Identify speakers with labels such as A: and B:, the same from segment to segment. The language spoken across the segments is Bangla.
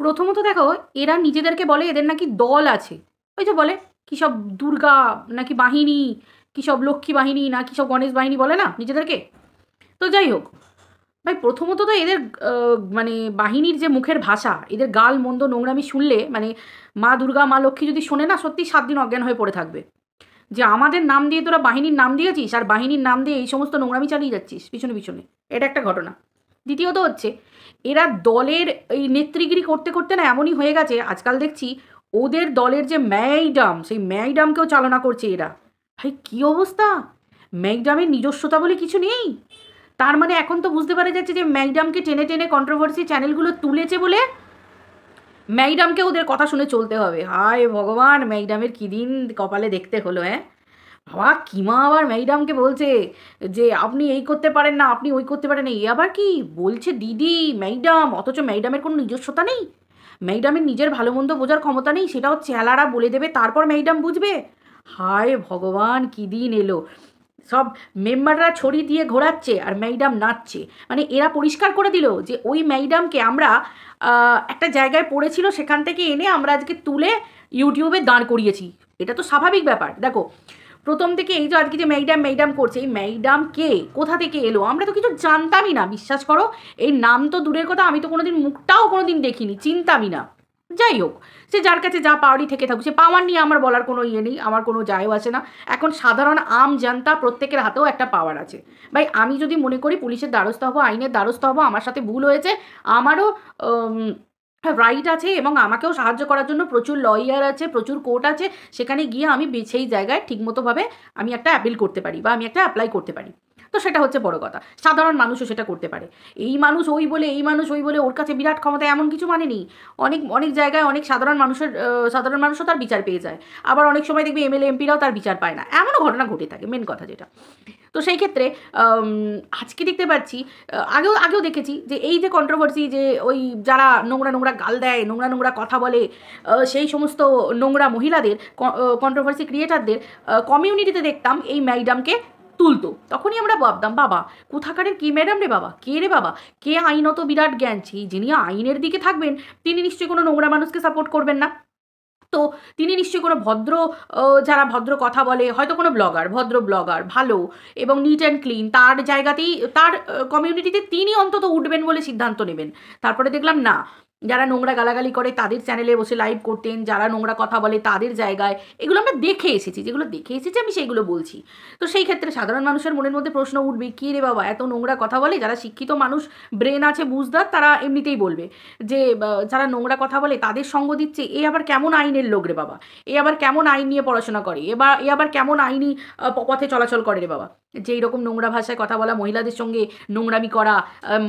A: প্রথমত দেখো এরা নিজেদেরকে বলে এদের নাকি দল আছে ওই যে বলে কী সব দুর্গা নাকি বাহিনী কী সব লক্ষ্মী বাহিনী না কী সব গণেশ বাহিনী বলে না নিজেদেরকে তো যাই হোক ভাই প্রথমত তো এদের মানে বাহিনীর যে মুখের ভাষা এদের গাল মন্দ নোংরামি শুনলে মানে মা দুর্গা মা লক্ষ্মী যদি শোনে না সত্যি সাত দিন অজ্ঞান হয়ে পড়ে থাকবে যে আমাদের নাম দিয়ে তোরা বাহিনীর নাম দিয়েছিস আর বাহিনীর নাম দিয়ে এই সমস্ত নোংরামি চালিয়ে যাচ্ছিস পিছনে পিছনে এটা একটা ঘটনা দ্বিতীয়ত হচ্ছে এরা দলের এই নেতৃগিরি করতে করতে না এমনই হয়ে গেছে আজকাল দেখছি ওদের দলের যে ম্যাইডাম সেই ম্যাইডামকেও চালনা করছে এরা ভাই কী অবস্থা ম্যাকডামের নিজস্বতা বলে কিছু নেই তার মানে এখন তো বুঝতে পারা যাচ্ছে যে ম্যাকডামকে টেনে টেনে কন্ট্রোভার্সি চ্যানেলগুলো তুলেছে বলে ম্যাইডামকে ওদের কথা শুনে চলতে হবে হায় ভগবান ম্যাইডামের কী দিন কপালে দেখতে হলো হ্যাঁ বাবা কিমা আবার ম্যাডামকে বলছে যে আপনি এই করতে পারেন না আপনি ওই করতে পারেন না আবার কি বলছে দিদি ম্যাডাম অথচ ম্যাডামের কোনো নিজস্বতা নেই ম্যাডামের নিজের ভালো মন্দ বোঝার ক্ষমতা নেই সেটাও চেলারা বলে দেবে তারপর ম্যাডাম বুঝবে হায় ভগবান কী দিন এলো সব মেম্বাররা ছড়ি দিয়ে ঘোরাচ্ছে আর ম্যাডাম নাচছে মানে এরা পরিষ্কার করে দিল যে ওই ম্যাডামকে আমরা একটা জায়গায় পড়েছিল সেখান থেকে এনে আমরা আজকে তুলে ইউটিউবে দাঁড় করিয়েছি এটা তো স্বাভাবিক ব্যাপার দেখো প্রথম থেকে এই যে আজকে যে ম্যাডাম ম্যাডাম করছে এই ম্যাডাম কে কোথা থেকে এলো আমরা তো কিছু জানতামই না বিশ্বাস করো এই নাম তো দূরের কথা আমি তো কোনোদিন মুখটাও কোনোদিন দেখিনি চিন্তামই না যাই হোক সে যার কাছে যা পাওয়ারই থেকে থাকুক সে পাওয়ার নিয়ে আমার বলার কোনো ইয়ে নেই আমার কোনো যায়ও আছে না এখন সাধারণ আম জানতা প্রত্যেকের হাতেও একটা পাওয়ার আছে ভাই আমি যদি মনে করি পুলিশের দ্বারস্থ হবো আইনের দ্বারস্থ হবো আমার সাথে ভুল হয়েছে আমারও রাইট হ্যাঁ, আছে এবং আমাকেও সাহায্য করার জন্য প্রচুর লয়ার আছে প্রচুর কোর্ট আছে সেখানে গিয়ে আমি সেই জায়গায় ঠিকমতোভাবে আমি একটা অ্যাপিল করতে পারি বা আমি একটা অ্যাপ্লাই করতে পারি তো সেটা হচ্ছে বড় কথা সাধারণ মানুষও সেটা করতে পারে এই মানুষ ওই বলে এই মানুষ ওই বলে ওর কাছে বিরাট ক্ষমতা এমন কিছু মানে নেই অনেক অনেক জায়গায় অনেক সাধারণ মানুষের সাধারণ মানুষও তার বিচার পেয়ে যায় আবার অনেক সময় দেখবে এমএলএ এমপিরাও তার বিচার পায় না এমনও ঘটনা ঘটে থাকে মেন কথা যেটা তো সেই ক্ষেত্রে আজকে দেখতে পাচ্ছি আগেও আগেও দেখেছি যে এই যে কন্ট্রোভার্সি যে ওই যারা নোংরা নোংরা গাল দেয় নোংরা নোংরা কথা বলে সেই সমস্ত নোংরা মহিলাদের কন্ট্রোভার্সি ক্রিয়েটারদের কমিউনিটিতে দেখতাম এই ম্যাডামকে তুলতো তখনই আমরা ভাবতাম বাবা কোথাকারের কে ম্যাডাম রে বাবা কে রে বাবা কে আইনত বিরাট জ্ঞান যিনি আইনের দিকে থাকবেন তিনি নিশ্চয়ই কোনো নোংরা মানুষকে সাপোর্ট করবেন না তো তিনি নিশ্চয়ই কোনো ভদ্র যারা ভদ্র কথা বলে হয়তো কোনো ব্লগার ভদ্র ব্লগার ভালো এবং নিট অ্যান্ড ক্লিন তার জায়গাতেই তার কমিউনিটিতে তিনি অন্তত উঠবেন বলে সিদ্ধান্ত নেবেন তারপরে দেখলাম না যারা নোংরা গালাগালি করে তাদের চ্যানেলে বসে লাইভ করতেন যারা নোংরা কথা বলে তাদের জায়গায় এগুলো আমরা দেখে এসেছি যেগুলো দেখে এসেছি আমি সেইগুলো বলছি তো সেই ক্ষেত্রে সাধারণ মানুষের মনের মধ্যে প্রশ্ন উঠবে কী রে বাবা এত নোংরা কথা বলে যারা শিক্ষিত মানুষ ব্রেন আছে বুঝদার তারা এমনিতেই বলবে যে যারা নোংরা কথা বলে তাদের সঙ্গ দিচ্ছে এ আবার কেমন আইনের লোক রে বাবা এ আবার কেমন আইন নিয়ে পড়াশোনা করে এবার এ আবার কেমন আইনি পথে চলাচল করে রে বাবা যেই রকম নোংরা ভাষায় কথা বলা মহিলাদের সঙ্গে নোংরামি করা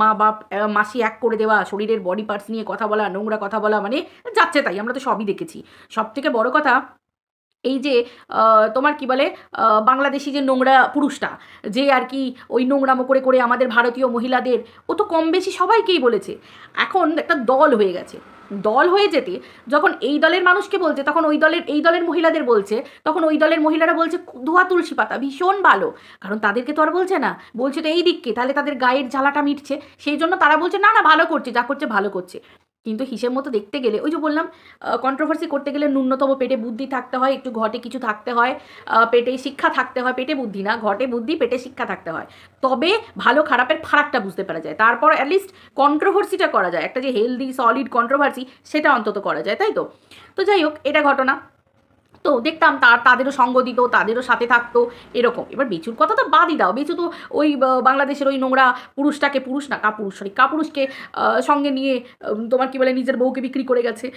A: মা বাপ মাসি এক করে দেওয়া শরীরের বডি পার্টস নিয়ে কথা বলা নোংরা কথা বলা মানে যাচ্ছে তাই আমরা তো সবই দেখেছি সব থেকে বড় কথা এই যে তোমার কি বলে বাংলাদেশি যে নোংরা পুরুষটা যে আর কি ওই নোংরামো করে করে আমাদের ভারতীয় মহিলাদের ও তো কম বেশি সবাইকেই বলেছে এখন একটা দল হয়ে গেছে দল হয়ে যেতে যখন এই দলের মানুষকে বলছে তখন ওই দলের এই দলের মহিলাদের বলছে তখন ওই দলের মহিলারা বলছে ধোয়া তুলসী পাতা ভীষণ ভালো কারণ তাদেরকে তো আর বলছে না বলছে তো এই দিককে তাহলে তাদের গায়ের জ্বালাটা মিটছে সেই জন্য তারা বলছে না না ভালো করছে যা করছে ভালো করছে কিন্তু হিসেব মতো দেখতে গেলে ওই যে বললাম কন্ট্রোভার্সি করতে গেলে ন্যূনতম পেটে বুদ্ধি থাকতে হয় একটু ঘটে কিছু থাকতে হয় পেটে শিক্ষা থাকতে হয় পেটে বুদ্ধি না ঘটে বুদ্ধি পেটে শিক্ষা থাকতে হয় তবে ভালো খারাপের ফারাকটা বুঝতে পারা যায় তারপর অ্যাটলিস্ট কন্ট্রোভার্সিটা করা যায় একটা যে হেলদি সলিড কন্ট্রোভার্সি সেটা অন্তত করা যায় তাই তো তো যাই হোক এটা ঘটনা তো দেখতাম তার তাদেরও সঙ্গ দিত তাদেরও সাথে থাকতো এরকম এবার বেচুর কথা তো বাদই দাও বেচু তো ওই বাংলাদেশের ওই নোংরা পুরুষটাকে পুরুষ না কাপুরুষ সরি কাপুরুষকে সঙ্গে নিয়ে তোমার কি বলে নিজের বউকে বিক্রি করে গেছে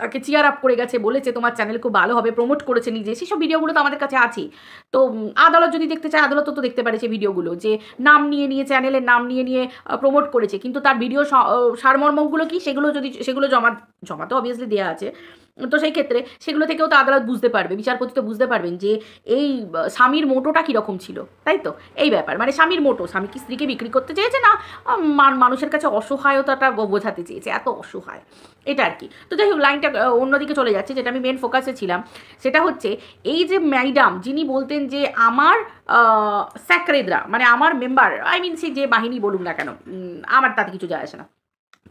A: তাকে চেয়ার আপ করে গেছে বলেছে তোমার চ্যানেল খুব ভালো হবে প্রমোট করেছে নিজে সেসব ভিডিওগুলো তো আমাদের কাছে আছে তো আদালত যদি দেখতে চায় আদালত তো দেখতে পারে সেই ভিডিওগুলো যে নাম নিয়ে নিয়ে চ্যানেলের নাম নিয়ে নিয়ে প্রমোট করেছে কিন্তু তার ভিডিও সারমর্মগুলো কি সেগুলো যদি সেগুলো জমা জমা তো অবভিয়াসলি দেওয়া আছে তো সেই ক্ষেত্রে সেগুলো থেকেও তো আদালত বুঝতে পারবে বিচারপতি তো বুঝতে পারবেন যে এই স্বামীর মোটোটা কীরকম ছিল তাই তো এই ব্যাপার মানে স্বামীর মোটো স্বামী কি স্ত্রীকে বিক্রি করতে চেয়েছে না মানুষের কাছে অসহায়তাটা বোঝাতে চেয়েছে এত অসহায় এটা আর কি তো যাই হোক লাইনটা অন্যদিকে চলে যাচ্ছে যেটা আমি মেন ফোকাসে ছিলাম সেটা হচ্ছে এই যে ম্যাডাম যিনি বলতেন যে আমার স্যাক্রেদরা মানে আমার মেম্বার আই মিন সে যে বাহিনী বলুন না কেন আমার তাতে কিছু যায় আসে না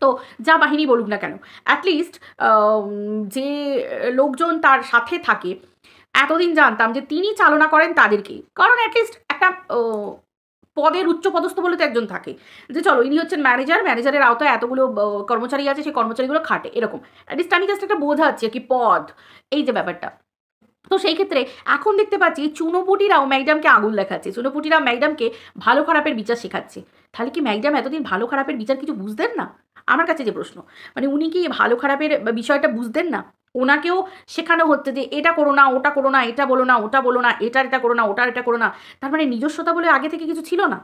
A: তো যা বাহিনী বলুক না কেন অ্যাটলিস্ট যে লোকজন তার সাথে থাকে এতদিন জানতাম যে তিনি চালনা করেন তাদেরকে কারণ অ্যাটলিস্ট একটা পদের উচ্চপদস্থ বলে তো একজন থাকে যে চলো ইনি হচ্ছেন ম্যানেজার ম্যানেজারের আওতায় এতগুলো কর্মচারী আছে সেই কর্মচারীগুলো খাটে এরকম অ্যাটলিস্ট আমি জাস্ট একটা বোঝাচ্ছি আর কি পদ এই যে ব্যাপারটা তো সেই ক্ষেত্রে এখন দেখতে পাচ্ছি চুনোপুটিরাও ম্যাকডামকে আগুন দেখাচ্ছে চুনোপুটিরা ম্যাকডামকে ভালো খারাপের বিচার শেখাচ্ছে তাহলে কি ম্যাকডাম এতদিন ভালো খারাপের বিচার কিছু বুঝতেন না আমার কাছে যে প্রশ্ন মানে উনি কি ভালো খারাপের বিষয়টা বুঝতেন না ওনাকেও শেখানো হচ্ছে যে এটা করো না ওটা করো না এটা বলো না ওটা বলো না এটা এটা করো না ওটা এটা করো না তার মানে নিজস্বতা বলে আগে থেকে কিছু ছিল না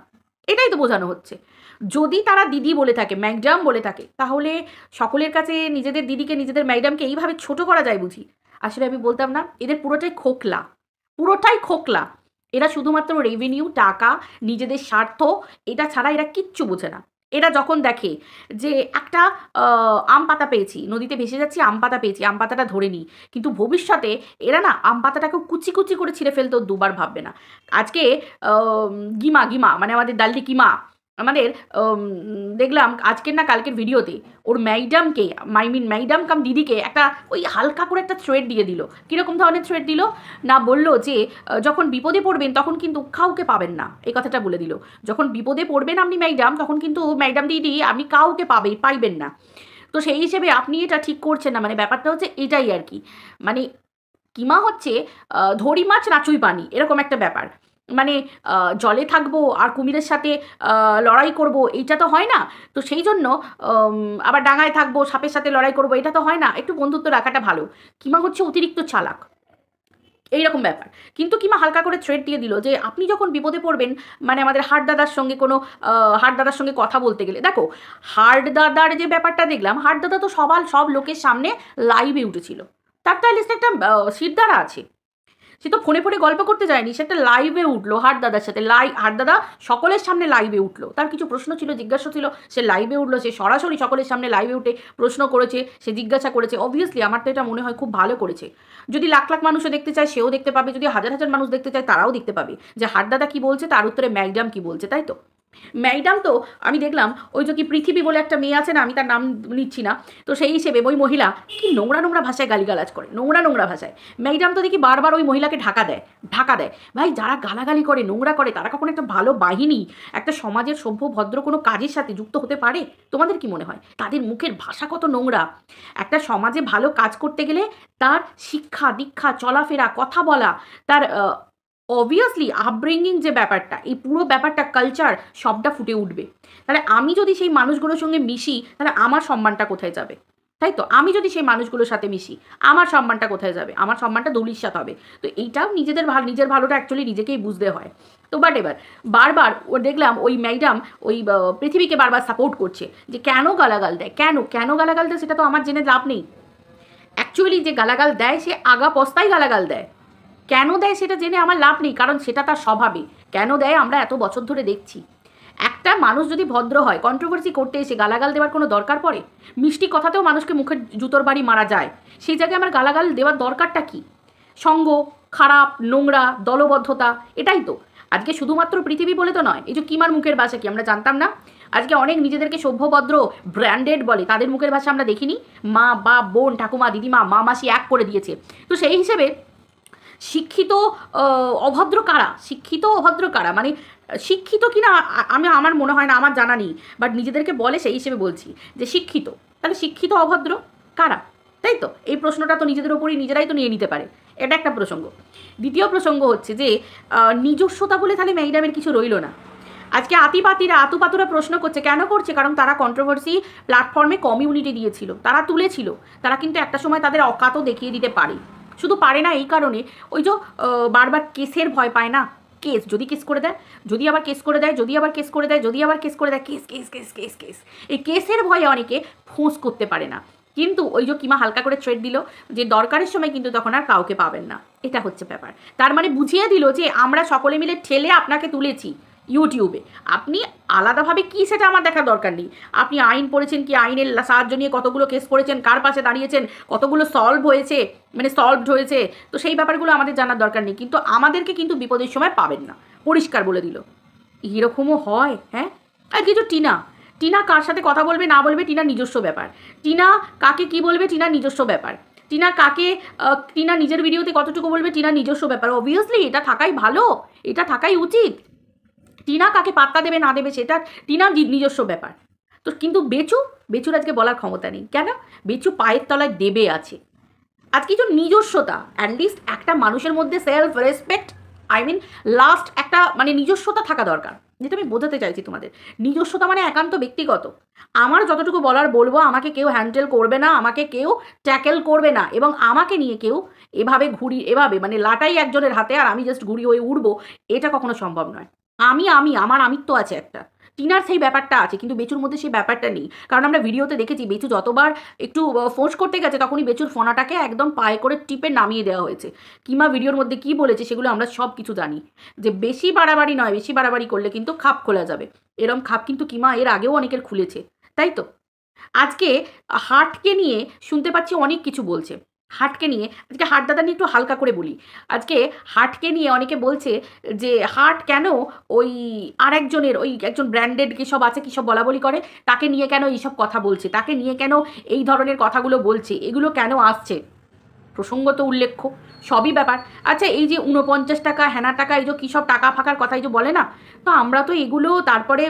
A: এটাই তো বোঝানো হচ্ছে যদি তারা দিদি বলে থাকে ম্যাকডাম বলে থাকে তাহলে সকলের কাছে নিজেদের দিদিকে নিজেদের ম্যাকডামকে এইভাবে ছোট করা যায় বুঝি আসলে আমি বলতাম না এদের পুরোটাই খোকলা পুরোটাই খোকলা এরা শুধুমাত্র রেভিনিউ টাকা নিজেদের স্বার্থ এটা ছাড়া এরা কিচ্ছু বোঝে না এরা যখন দেখে যে একটা আম পাতা পেয়েছি নদীতে ভেসে যাচ্ছি আম পাতা পেয়েছি আম পাতাটা ধরে নিই কিন্তু ভবিষ্যতে এরা না আম পাতাটাকে কুচি কুচি করে ছিঁড়ে ফেলতেও দুবার ভাববে না আজকে গিমা গিমা মানে আমাদের ডালডি কিমা আমাদের দেখলাম আজকের না কালকের ভিডিওতে ওর ম্যাডামকে মাই মিন ম্যাডাম কাম দিদিকে একটা ওই হালকা করে একটা থ্রেড দিয়ে দিল কীরকম ধরনের থ্রেড দিল না বলল যে যখন বিপদে পড়বেন তখন কিন্তু কাউকে পাবেন না এই কথাটা বলে দিল যখন বিপদে পড়বেন আপনি ম্যাডাম তখন কিন্তু ম্যাডাম দিদি আপনি কাউকে পাবে পাইবেন না তো সেই হিসেবে আপনি এটা ঠিক করছেন না মানে ব্যাপারটা হচ্ছে এটাই আর কি মানে কিমা হচ্ছে ধরি মাছ নাচুই পানি এরকম একটা ব্যাপার মানে জলে থাকবো আর কুমিরের সাথে লড়াই করব এইটা তো হয় না তো সেই জন্য আবার ডাঙায় থাকবো সাপের সাথে লড়াই করব এটা তো হয় না একটু বন্ধুত্ব রাখাটা ভালো কিমা হচ্ছে অতিরিক্ত চালাক এইরকম ব্যাপার কিন্তু কিমা হালকা করে থ্রেড দিয়ে দিল যে আপনি যখন বিপদে পড়বেন মানে আমাদের হাট দাদার সঙ্গে কোনো হাড় দাদার সঙ্গে কথা বলতে গেলে দেখো হাট দাদার যে ব্যাপারটা দেখলাম হাট দাদা তো সবাল সব লোকের সামনে লাইভে উঠেছিল তার তাহলে একটা সিরদারা আছে সে তো ফোনে ফোনে গল্প করতে যায়নি সে একটা লাইভে উঠলো হাট দাদার সাথে লাই হাট দাদা সকলের সামনে লাইভে উঠলো তার কিছু প্রশ্ন ছিল জিজ্ঞাসা ছিল সে লাইভে উঠলো সে সরাসরি সকলের সামনে লাইভে উঠে প্রশ্ন করেছে সে জিজ্ঞাসা করেছে অবভিয়াসলি আমার তো এটা মনে হয় খুব ভালো করেছে যদি লাখ লাখ মানুষও দেখতে চায় সেও দেখতে পাবে যদি হাজার হাজার মানুষ দেখতে চায় তারাও দেখতে পাবে যে হাট দাদা কী বলছে তার উত্তরে ম্যাকডাম কী বলছে তাই তো ম্যাডাম তো আমি দেখলাম ওই যে কি পৃথিবী বলে একটা মেয়ে আছে না আমি তার নাম নিচ্ছি না তো সেই হিসেবে ওই মহিলা কি নোংরা নোংরা ভাষায় গালিগালাজ করে নোংরা নোংরা ভাষায় ম্যাডাম তো দেখি বারবার ওই মহিলাকে ঢাকা দেয় ঢাকা দেয় ভাই যারা গালাগালি করে নোংরা করে তারা কখনো একটা ভালো বাহিনী একটা সমাজের সভ্য ভদ্র কোনো কাজের সাথে যুক্ত হতে পারে তোমাদের কি মনে হয় তাদের মুখের ভাষা কত নোংরা একটা সমাজে ভালো কাজ করতে গেলে তার শিক্ষা দীক্ষা চলাফেরা কথা বলা তার অবভিয়াসলি আপব্রিঙ্গিং যে ব্যাপারটা এই পুরো ব্যাপারটা কালচার সবটা ফুটে উঠবে তাহলে আমি যদি সেই মানুষগুলোর সঙ্গে মিশি তাহলে আমার সম্মানটা কোথায় যাবে তাই তো আমি যদি সেই মানুষগুলোর সাথে মিশি আমার সম্মানটা কোথায় যাবে আমার সম্মানটা দলির সাথে হবে তো এইটাও নিজেদের ভালো নিজের ভালোটা অ্যাকচুয়ালি নিজেকেই বুঝতে হয় তো বাট এবার বারবার ও দেখলাম ওই ম্যাডাম ওই পৃথিবীকে বারবার সাপোর্ট করছে যে কেন গালাগাল দেয় কেন কেন গালাগাল দেয় সেটা তো আমার জেনে লাভ নেই অ্যাকচুয়ালি যে গালাগাল দেয় সে আগা পস্তায় গালাগাল দেয় কেন দেয় সেটা জেনে আমার লাভ নেই কারণ সেটা তার স্বভাবে কেন দেয় আমরা এত বছর ধরে দেখছি একটা মানুষ যদি ভদ্র হয় কন্ট্রোভার্সি করতে এসে গালাগাল দেওয়ার কোনো দরকার পড়ে মিষ্টি কথাতেও মানুষকে মুখে জুতোর বাড়ি মারা যায় সেই জায়গায় আমার গালাগাল দেওয়ার দরকারটা কি সঙ্গ খারাপ নোংরা দলবদ্ধতা এটাই তো আজকে শুধুমাত্র পৃথিবী বলে তো নয় এই যে কিমার মুখের ভাষা কি আমরা জানতাম না আজকে অনেক নিজেদেরকে সভ্যভদ্র ব্র্যান্ডেড বলে তাদের মুখের ভাষা আমরা দেখিনি মা বা বোন ঠাকুমা দিদিমা মা মাসি এক করে দিয়েছে তো সেই হিসেবে শিক্ষিত অভদ্র কারা শিক্ষিত অভদ্র কারা মানে শিক্ষিত কিনা আমি আমার মনে হয় না আমার জানা নেই বাট নিজেদেরকে বলে সেই হিসেবে বলছি যে শিক্ষিত তাহলে শিক্ষিত অভদ্র কারা তাই তো এই প্রশ্নটা তো নিজেদের ওপরই নিজেরাই তো নিয়ে নিতে পারে এটা একটা প্রসঙ্গ দ্বিতীয় প্রসঙ্গ হচ্ছে যে নিজস্বতা বলে তাহলে ম্যাগিডামের কিছু রইল না আজকে আতিপাতিরা আতুপাতুরা প্রশ্ন করছে কেন করছে কারণ তারা কন্ট্রোভার্সি প্ল্যাটফর্মে কমিউনিটি দিয়েছিল তারা তুলেছিল তারা কিন্তু একটা সময় তাদের অকাতও দেখিয়ে দিতে পারে শুধু পারে না এই কারণে ওই যে বারবার কেসের ভয় পায় না কেস যদি কেস করে দেয় যদি আবার কেস করে দেয় যদি আবার কেস করে দেয় যদি আবার কেস করে দেয় case case case case case এই কেসের ভয়ে অনেকে ফোঁস করতে পারে না কিন্তু ওই যে কিমা হালকা করে ট্রেড দিল যে দরকারের সময় কিন্তু তখন আর কাউকে পাবেন না এটা হচ্ছে ব্যাপার তার মানে বুঝিয়ে দিল যে আমরা সকলে মিলে ঠেলে আপনাকে তুলেছি ইউটিউবে আপনি আলাদাভাবে কী সেটা আমার দেখার দরকার নেই আপনি আইন পড়েছেন কি আইনের সাহায্য নিয়ে কতগুলো কেস করেছেন কার পাশে দাঁড়িয়েছেন কতগুলো সলভ হয়েছে মানে সলভ হয়েছে তো সেই ব্যাপারগুলো আমাদের জানার দরকার নেই কিন্তু আমাদেরকে কিন্তু বিপদের সময় পাবেন না পরিষ্কার বলে দিল এরকমও হয় হ্যাঁ আর কিছু টিনা টিনা কার সাথে কথা বলবে না বলবে টিনা নিজস্ব ব্যাপার টিনা কাকে কি বলবে টিনা নিজস্ব ব্যাপার টিনা কাকে টিনা নিজের ভিডিওতে কতটুকু বলবে টিনা নিজস্ব ব্যাপার অবভিয়াসলি এটা থাকাই ভালো এটা থাকাই উচিত টিনা কাকে পাত্তা দেবে না দেবে সেটা টিনার নিজস্ব ব্যাপার তো কিন্তু বেচু বেচুর আজকে বলার ক্ষমতা নেই কেন বেচু পায়ের তলায় দেবে আছে আজ কিছু নিজস্বতা অ্যাটলিস্ট একটা মানুষের মধ্যে self respect I mean last একটা মানে নিজস্বতা থাকা দরকার যেটা আমি বোঝাতে চাইছি তোমাদের নিজস্বতা মানে একান্ত ব্যক্তিগত আমার যতটুকু বলার বলবো আমাকে কেউ হ্যান্ডেল করবে না আমাকে কেউ ট্যাকেল করবে না এবং আমাকে নিয়ে কেউ এভাবে ঘুরি এভাবে মানে লাটাই একজনের হাতে আর আমি জাস্ট ঘুরি হয়ে উঠবো এটা কখনো সম্ভব নয় আমি আমি আমার আমিত্ব আছে একটা টিনার সেই ব্যাপারটা আছে কিন্তু বেচুর মধ্যে সেই ব্যাপারটা নেই কারণ আমরা ভিডিওতে দেখেছি বেচু যতবার একটু ফোর্স করতে গেছে তখনই বেচুর ফোনাটাকে একদম পায়ে করে টিপে নামিয়ে দেওয়া হয়েছে কিমা ভিডিওর মধ্যে কি বলেছে সেগুলো আমরা সব কিছু জানি যে বেশি বাড়াবাড়ি নয় বেশি বাড়াবাড়ি করলে কিন্তু খাপ খোলা যাবে এরম খাপ কিন্তু কিমা এর আগেও অনেকের খুলেছে তাই তো আজকে হার্টকে নিয়ে শুনতে পাচ্ছি অনেক কিছু বলছে হাটকে নিয়ে আজকে হাট দাদা নিয়ে একটু হালকা করে বলি আজকে হাটকে নিয়ে অনেকে বলছে যে হাট কেন ওই আর একজনের ওই একজন ব্র্যান্ডেড কী সব আছে কী সব বলা বলি করে তাকে নিয়ে কেন এইসব কথা বলছে তাকে নিয়ে কেন এই ধরনের কথাগুলো বলছে এগুলো কেন আসছে প্রসঙ্গত উল্লেখ্য সবই ব্যাপার আচ্ছা এই যে উনপঞ্চাশ টাকা হেনা টাকা এই যে কী সব টাকা ফাঁকার কথা এই যে বলে না তো আমরা তো এগুলো তারপরে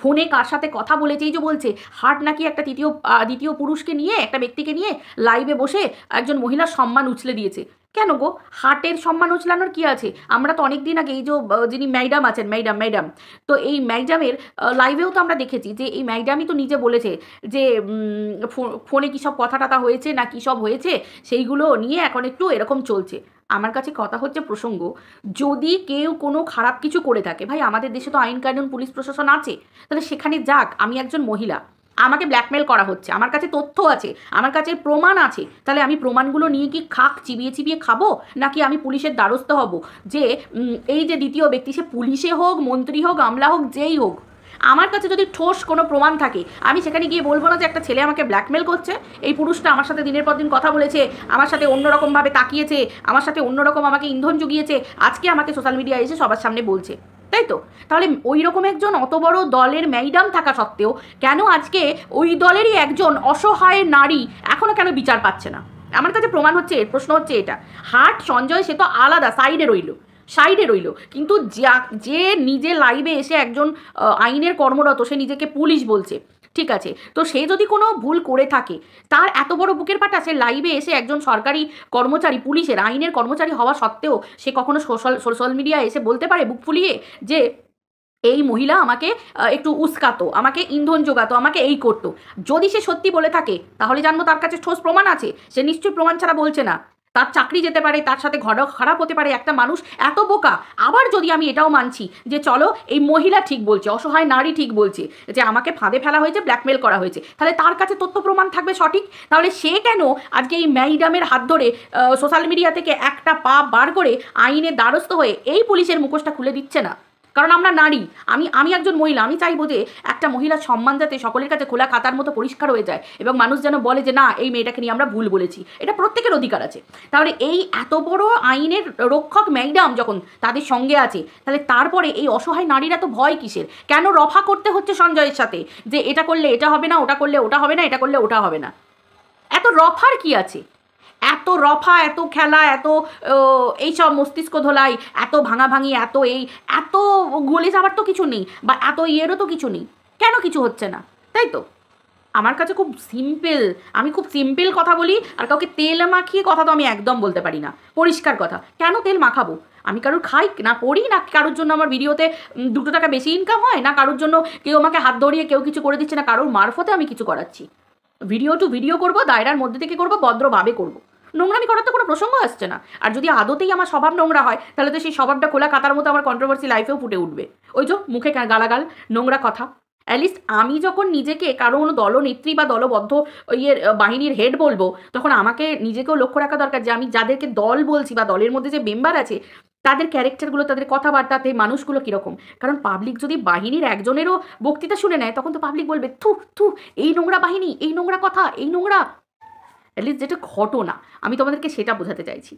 A: ফোনে কার সাথে কথা বলেছে এই যে বলছে হাট নাকি একটা তৃতীয় দ্বিতীয় পুরুষকে নিয়ে একটা ব্যক্তিকে নিয়ে লাইভে বসে একজন মহিলার সম্মান উছলে দিয়েছে কেন গো হাটের সম্মান উচলানোর কি আছে আমরা তো অনেক দিন আগে এই যে যিনি ম্যাডাম আছেন ম্যাডাম ম্যাডাম তো এই ম্যাডামের লাইভেও তো আমরা দেখেছি যে এই ম্যাডামই তো নিজে বলেছে যে ফোনে কী সব কথা টাতা হয়েছে না কী সব হয়েছে সেইগুলো নিয়ে এখন একটু এরকম চলছে আমার কাছে কথা হচ্ছে প্রসঙ্গ যদি কেউ কোনো খারাপ কিছু করে থাকে ভাই আমাদের দেশে তো আইন কানুন পুলিশ প্রশাসন আছে তাহলে সেখানে যাক আমি একজন মহিলা আমাকে ব্ল্যাকমেল করা হচ্ছে আমার কাছে তথ্য আছে আমার কাছে প্রমাণ আছে তাহলে আমি প্রমাণগুলো নিয়ে কি খাক চিবিয়ে চিবিয়ে খাবো নাকি আমি পুলিশের দ্বারস্থ হব যে এই যে দ্বিতীয় ব্যক্তি সে পুলিশে হোক মন্ত্রী হোক আমলা হোক যেই হোক আমার কাছে যদি ঠোস কোনো প্রমাণ থাকে আমি সেখানে গিয়ে বলবো না যে একটা ছেলে আমাকে ব্ল্যাকমেল করছে এই পুরুষটা আমার সাথে দিনের পর দিন কথা বলেছে আমার সাথে অন্যরকমভাবে তাকিয়েছে আমার সাথে অন্যরকম আমাকে ইন্ধন জুগিয়েছে আজকে আমাকে সোশ্যাল মিডিয়ায় এসে সবার সামনে বলছে তাই তো তাহলে ওই রকম একজন অত বড় দলের ম্যাডাম থাকা সত্ত্বেও কেন আজকে ওই দলেরই একজন অসহায় নারী এখনও কেন বিচার পাচ্ছে না আমার কাছে প্রমাণ হচ্ছে এর প্রশ্ন হচ্ছে এটা হাট সঞ্জয় সে তো আলাদা সাইডে রইল সাইডে রইল কিন্তু যে নিজে লাইভে এসে একজন আইনের কর্মরত সে নিজেকে পুলিশ বলছে ঠিক আছে তো সে যদি কোনো ভুল করে থাকে তার এত বড় বুকের পাটা সে লাইভে এসে একজন সরকারি কর্মচারী পুলিশের আইনের কর্মচারী হওয়া সত্ত্বেও সে কখনো সোশ্যাল সোশ্যাল মিডিয়ায় এসে বলতে পারে বুক ফুলিয়ে যে এই মহিলা আমাকে একটু উস্কাতো আমাকে ইন্ধন জোগাতো আমাকে এই করতো যদি সে সত্যি বলে থাকে তাহলে জানবো তার কাছে ঠোস প্রমাণ আছে সে নিশ্চয়ই প্রমাণ ছাড়া বলছে না তার চাকরি যেতে পারে তার সাথে ঘর খারাপ হতে পারে একটা মানুষ এত বোকা আবার যদি আমি এটাও মানছি যে চলো এই মহিলা ঠিক বলছে অসহায় নারী ঠিক বলছে যে আমাকে ফাঁদে ফেলা হয়েছে ব্ল্যাকমেল করা হয়েছে তাহলে তার কাছে তথ্য প্রমাণ থাকবে সঠিক তাহলে সে কেন আজকে এই ম্যাডামের হাত ধরে সোশ্যাল মিডিয়া থেকে একটা পা বার করে আইনে দ্বারস্থ হয়ে এই পুলিশের মুখোশটা খুলে দিচ্ছে না কারণ আমরা নারী আমি আমি একজন মহিলা আমি চাইবো যে একটা মহিলার সম্মান যাতে সকলের কাছে খোলা খাতার মতো পরিষ্কার হয়ে যায় এবং মানুষ যেন বলে যে না এই মেয়েটাকে নিয়ে আমরা ভুল বলেছি এটা প্রত্যেকের অধিকার আছে তাহলে এই এত বড় আইনের রক্ষক ম্যাডাম যখন তাদের সঙ্গে আছে তাহলে তারপরে এই অসহায় নারীরা তো ভয় কিসের কেন রফা করতে হচ্ছে সঞ্জয়ের সাথে যে এটা করলে এটা হবে না ওটা করলে ওটা হবে না এটা করলে ওটা হবে না এত রফার কি আছে এত রফা এত খেলা এত এইসব মস্তিষ্ক ধোলাই এত ভাঙাভাঙি এত এই এত গলি যাওয়ার তো কিছু নেই বা এত ইয়েরও তো কিছু নেই কেন কিছু হচ্ছে না তাই তো আমার কাছে খুব সিম্পল আমি খুব সিম্পল কথা বলি আর কাউকে তেল মাখিয়ে কথা তো আমি একদম বলতে পারি না পরিষ্কার কথা কেন তেল মাখাবো আমি কারোর খাই না পড়ি না কারোর জন্য আমার ভিডিওতে দুটো টাকা বেশি ইনকাম হয় না কারোর জন্য কেউ আমাকে হাত ধরিয়ে কেউ কিছু করে দিচ্ছে না কারোর মারফতে আমি কিছু করাচ্ছি ভিডিও টু ভিডিও করব দায়রার মধ্যে থেকে করবো ভদ্রভাবে করবো নোংরামি করার তো কোনো প্রসঙ্গ আসছে না আর যদি আদতেই আমার স্বভাব নোংরা হয় তাহলে তো সেই স্বভাবটা খোলা কাতার মতো আমার কন্ট্রোভার্সি লাইফেও ফুটে উঠবে ওই যে মুখে গালাগাল নোংরা কথা অ্যাটলিস্ট আমি যখন নিজেকে কারো কোনো দলনেত্রী বা দলবদ্ধ ইয়ের বাহিনীর হেড বলবো তখন আমাকে নিজেকেও লক্ষ্য রাখা দরকার যে আমি যাদেরকে দল বলছি বা দলের মধ্যে যে মেম্বার আছে তাদের ক্যারেক্টারগুলো তাদের কথাবার্তাতে মানুষগুলো কীরকম কারণ পাবলিক যদি বাহিনীর একজনেরও বক্তৃতা শুনে নেয় তখন তো পাবলিক বলবে থু থু এই নোংরা বাহিনী এই নোংরা কথা এই নোংরা অ্যাটলিস্ট যেটা ঘটনা আমি তোমাদেরকে সেটা বোঝাতে চাইছি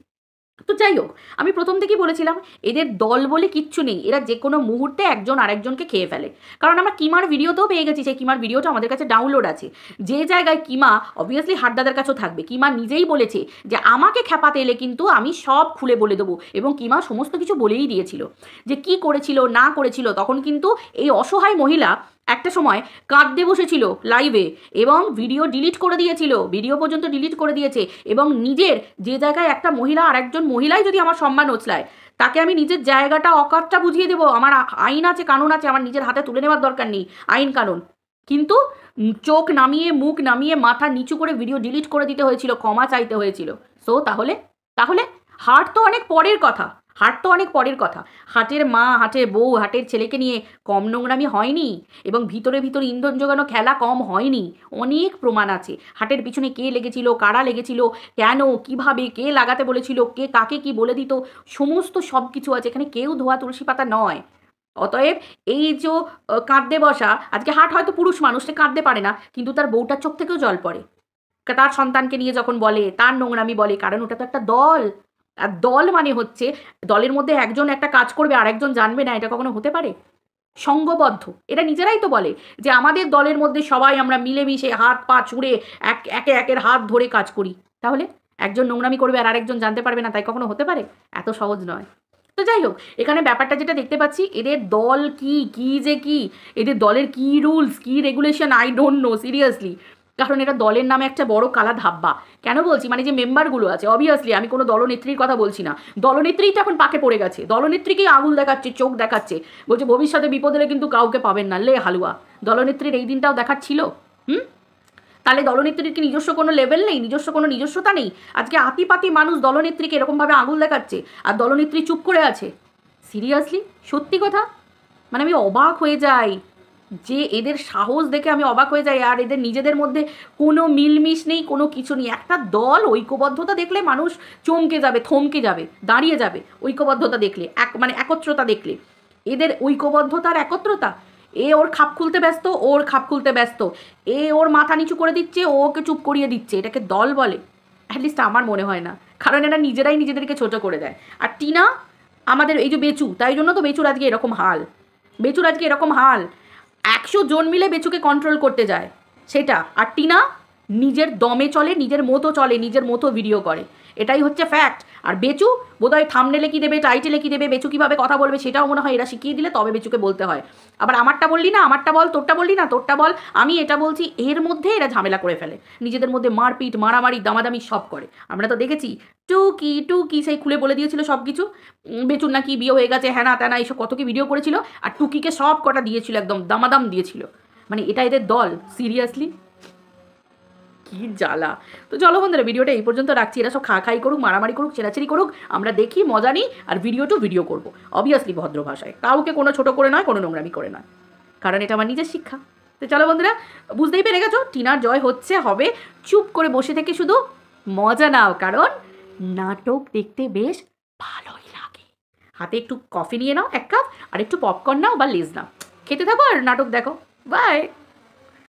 A: তো যাই হোক আমি প্রথম থেকেই বলেছিলাম এদের দল বলে কিচ্ছু নেই এরা যে কোনো মুহূর্তে একজন আরেকজনকে খেয়ে ফেলে কারণ আমরা কিমার ভিডিওতেও পেয়ে গেছি সেই কিমার ভিডিওটা আমাদের কাছে ডাউনলোড আছে যে জায়গায় কিমা অবভিয়াসলি হাড্ডাদের কাছেও থাকবে কিমা নিজেই বলেছে যে আমাকে খেপাতে এলে কিন্তু আমি সব খুলে বলে দেবো এবং কিমা সমস্ত কিছু বলেই দিয়েছিল যে কি করেছিল না করেছিল তখন কিন্তু এই অসহায় মহিলা একটা সময় কাঁদতে বসেছিল লাইভে এবং ভিডিও ডিলিট করে দিয়েছিল ভিডিও পর্যন্ত ডিলিট করে দিয়েছে এবং নিজের যে জায়গায় একটা মহিলা আর একজন মহিলাই যদি আমার সম্মান ওছলায় তাকে আমি নিজের জায়গাটা অকারটা বুঝিয়ে দেবো আমার আইন আছে কানুন আছে আমার নিজের হাতে তুলে নেওয়ার দরকার নেই আইন কানুন কিন্তু চোখ নামিয়ে মুখ নামিয়ে মাথা নিচু করে ভিডিও ডিলিট করে দিতে হয়েছিল ক্ষমা চাইতে হয়েছিল সো তাহলে তাহলে হার তো অনেক পরের কথা হাট তো অনেক পরের কথা হাটের মা হাটের বউ হাটের ছেলেকে নিয়ে কম নোংরামি হয়নি এবং ভিতরে ভিতরে ইন্ধন জোগানো খেলা কম হয়নি অনেক প্রমাণ আছে হাটের পিছনে কে লেগেছিল কারা লেগেছিল কেন কিভাবে কে লাগাতে বলেছিল কে কাকে কি বলে দিত সমস্ত সব কিছু আছে এখানে কেউ ধোয়া তুলসী পাতা নয় অতএব এই যে কাঁদতে বসা আজকে হাট হয়তো পুরুষ মানুষটা কাঁদতে পারে না কিন্তু তার বউটার চোখ থেকেও জল পড়ে তার সন্তানকে নিয়ে যখন বলে তার নোংরামি বলে কারণ ওটা তো একটা দল আর দল মানে হচ্ছে দলের মধ্যে একজন একটা কাজ করবে আর একজন জানবে না এটা কখনো হতে পারে সঙ্গবদ্ধ এটা নিজেরাই তো বলে যে আমাদের দলের মধ্যে সবাই আমরা মিলেমিশে হাত পা ছুঁড়ে এক একে একের হাত ধরে কাজ করি তাহলে একজন নোংরামি করবে আর আরেকজন জানতে পারবে না তাই কখনো হতে পারে এত সহজ নয় তো যাই হোক এখানে ব্যাপারটা যেটা দেখতে পাচ্ছি এদের দল কি কি যে কি এদের দলের কি রুলস কি regulation I don't know seriously কারণ এটা দলের নামে একটা বড় কালা ধাব্বা কেন বলছি মানে যে মেম্বারগুলো আছে অবভিয়াসলি আমি কোনো দলনেত্রীর কথা বলছি না দলনেত্রীই তো এখন পাকে পড়ে গেছে দলনেত্রীকেই আঙুল দেখাচ্ছে চোখ দেখাচ্ছে বলছে ভবিষ্যতে বিপদ এলে কিন্তু কাউকে পাবেন না লে হালুয়া দলনেত্রীর এই দিনটাও দেখাচ্ছিল হুম তাহলে দলনেত্রীর কি নিজস্ব কোনো লেভেল নেই নিজস্ব কোনো নিজস্বতা নেই আজকে আতিপাতি মানুষ দলনেত্রীকে এরকমভাবে আঙুল দেখাচ্ছে আর দলনেত্রী চুপ করে আছে সিরিয়াসলি সত্যি কথা মানে আমি অবাক হয়ে যাই যে এদের সাহস দেখে আমি অবাক হয়ে যাই আর এদের নিজেদের মধ্যে কোনো মিলমিশ নেই কোনো কিছু নেই একটা দল ঐক্যবদ্ধতা দেখলে মানুষ চমকে যাবে থমকে যাবে দাঁড়িয়ে যাবে ঐক্যবদ্ধতা দেখলে এক মানে একত্রতা দেখলে এদের ঐক্যবদ্ধতার একত্রতা এ ওর খাপ খুলতে ব্যস্ত ওর খাপ খুলতে ব্যস্ত এ ওর মাথা নিচু করে দিচ্ছে ও ওকে চুপ করিয়ে দিচ্ছে এটাকে দল বলে অ্যাটলিস্ট আমার মনে হয় না কারণ এরা নিজেরাই নিজেদেরকে ছোট করে দেয় আর টিনা আমাদের এই যে বেচু তাই জন্য তো বেচুর আজকে এরকম হাল বেচুর আজকে এরকম হাল একশো জন মিলে বেচুকে কন্ট্রোল করতে যায় সেটা আর টিনা নিজের দমে চলে নিজের মতো চলে নিজের মতো ভিডিও করে এটাই হচ্ছে ফ্যাক্ট আর বেচু বোধহয় থামনেলে লেখি দেবে টাইটেলে লেখি দেবে বেচু কীভাবে কথা বলবে সেটাও মনে হয় এরা শিখিয়ে দিলে তবে বেচুকে বলতে হয় আবার আমারটা বললি না আমারটা বল তোরটা বললি না তোরটা বল আমি এটা বলছি এর মধ্যে এরা ঝামেলা করে ফেলে নিজেদের মধ্যে মারপিট মারামারি দামাদামি সব করে আমরা তো দেখেছি টুকি টুকি সেই খুলে বলে দিয়েছিল সব কিছু বেচুর নাকি বিয়ে হয়ে গেছে হ্যানা ত্যানা এইসব কত কি ভিডিও করেছিল আর টুকিকে সব কটা দিয়েছিল একদম দামাদাম দিয়েছিল মানে এটা এদের দল সিরিয়াসলি কি জ্বালা তো চলো বন্ধুরা ভিডিওটা এই পর্যন্ত রাখছি এরা সব খা খাই করুক মারামারি করুক চেরাচেরি করুক আমরা দেখি মজা নিই আর ভিডিও টু ভিডিও করবো অবভিয়াসলি ভদ্র ভাষায় কাউকে কোনো ছোটো করে নয় কোনো নোংরামি করে নয় কারণ এটা আমার নিজের শিক্ষা তো চলো বন্ধুরা বুঝতেই পেরে গেছো টিনার জয় হচ্ছে হবে চুপ করে বসে থেকে শুধু মজা নাও কারণ নাটক দেখতে বেশ ভালোই লাগে হাতে একটু কফি নিয়ে নাও এক কাপ আর একটু পপকর্ন নাও বা লেজ নাও খেতে থাকো আর নাটক দেখো বাই